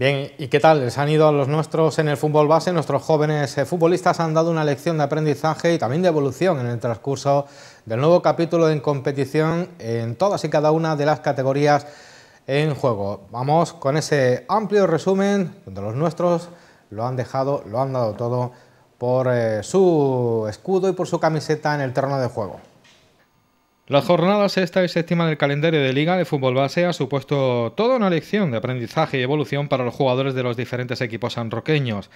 Bien, ¿y qué tal? Les han ido los nuestros en el fútbol base. Nuestros jóvenes eh, futbolistas han dado una lección de aprendizaje y también de evolución en el transcurso del nuevo capítulo en competición en todas y cada una de las categorías en juego. Vamos con ese amplio resumen donde los nuestros lo han dejado, lo han dado todo por eh, su escudo y por su camiseta en el terreno de juego. La jornada sexta y séptima del calendario de Liga de Fútbol Base ha supuesto toda una lección de aprendizaje y evolución para los jugadores de los diferentes equipos sanroqueños.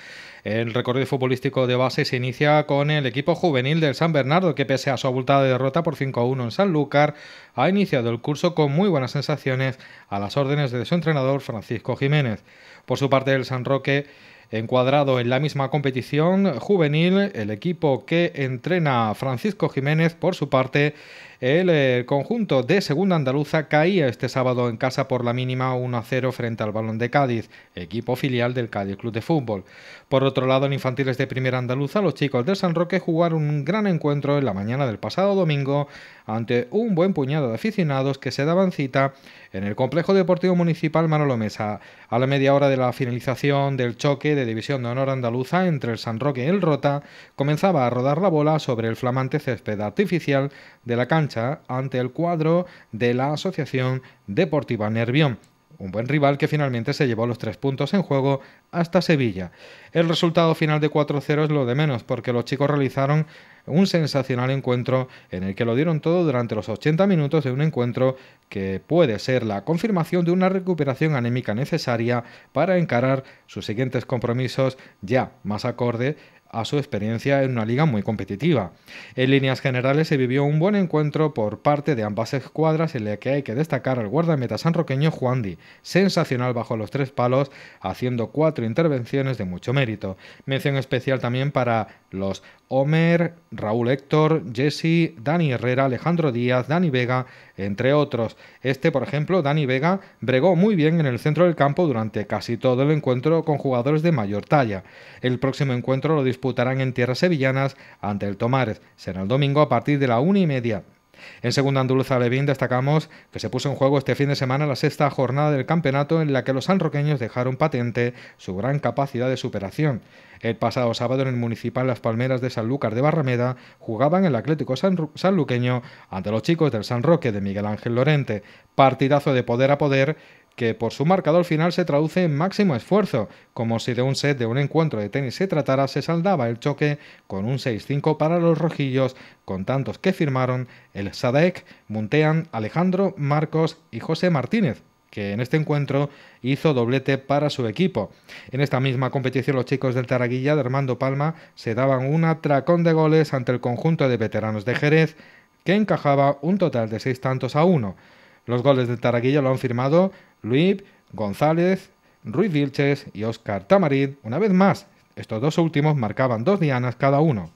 El recorrido futbolístico de base se inicia con el equipo juvenil del San Bernardo, que pese a su abultada derrota por 5-1 en Sanlúcar, ha iniciado el curso con muy buenas sensaciones a las órdenes de su entrenador Francisco Jiménez. Por su parte, el San Roque Encuadrado en la misma competición juvenil, el equipo que entrena Francisco Jiménez, por su parte, el, eh, conjunto de Segunda Andaluza caía este sábado en casa por la mínima 1-0 frente al Balón de Cádiz, equipo filial del Cádiz Club de Fútbol. Por otro lado, en infantiles de Primera Andaluza, los chicos de San Roque jugaron un gran encuentro en la mañana del pasado domingo ante un buen puñado de aficionados que se daban cita en el Complejo Deportivo Municipal Manolo Mesa. A la media hora de la finalización del choque, de División de Honor andaluza entre el San Roque y el Rota comenzaba a rodar la bola sobre el flamante césped artificial de la cancha ante el cuadro de la Asociación Deportiva Nervión un buen rival que finalmente se llevó los tres puntos en juego hasta Sevilla. El resultado final de 4-0 es lo de menos, porque los chicos realizaron un sensacional encuentro en el que lo dieron todo durante los 80 minutos de un encuentro que puede ser la confirmación de una recuperación anémica necesaria para encarar sus siguientes compromisos ya más acorde a su experiencia en una liga muy competitiva. En líneas generales se vivió un buen encuentro por parte de ambas escuadras en la que hay que destacar al guardameta sanroqueño Juandi, sensacional bajo los tres palos, haciendo cuatro intervenciones de mucho mérito. Mención especial también para los Homer, Raúl Héctor, Jesse, Dani Herrera, Alejandro Díaz, Dani Vega, entre otros. Este, por ejemplo, Dani Vega, bregó muy bien en el centro del campo durante casi todo el encuentro con jugadores de mayor talla. El próximo encuentro lo disputarán en tierras sevillanas ante el Tomares. Será el domingo a partir de la una y media. En segunda andaluza Levín destacamos que se puso en juego este fin de semana la sexta jornada del campeonato en la que los sanroqueños dejaron patente su gran capacidad de superación. El pasado sábado en el municipal Las Palmeras de Sanlúcar de Barrameda jugaban el Atlético sanluqueño ante los chicos del San Roque de Miguel Ángel Lorente. Partidazo de poder a poder que por su marcador final se traduce en máximo esfuerzo, como si de un set de un encuentro de tenis se tratara, se saldaba el choque con un 6-5 para los rojillos, con tantos que firmaron el Sadek, Muntean, Alejandro, Marcos y José Martínez, que en este encuentro hizo doblete para su equipo. En esta misma competición los chicos del Taraguilla de Armando Palma se daban un atracón de goles ante el conjunto de veteranos de Jerez, que encajaba un total de seis tantos a uno. Los goles de Taraguillo lo han firmado Luis González, Ruiz Vilches y Oscar Tamarit. Una vez más, estos dos últimos marcaban dos dianas cada uno.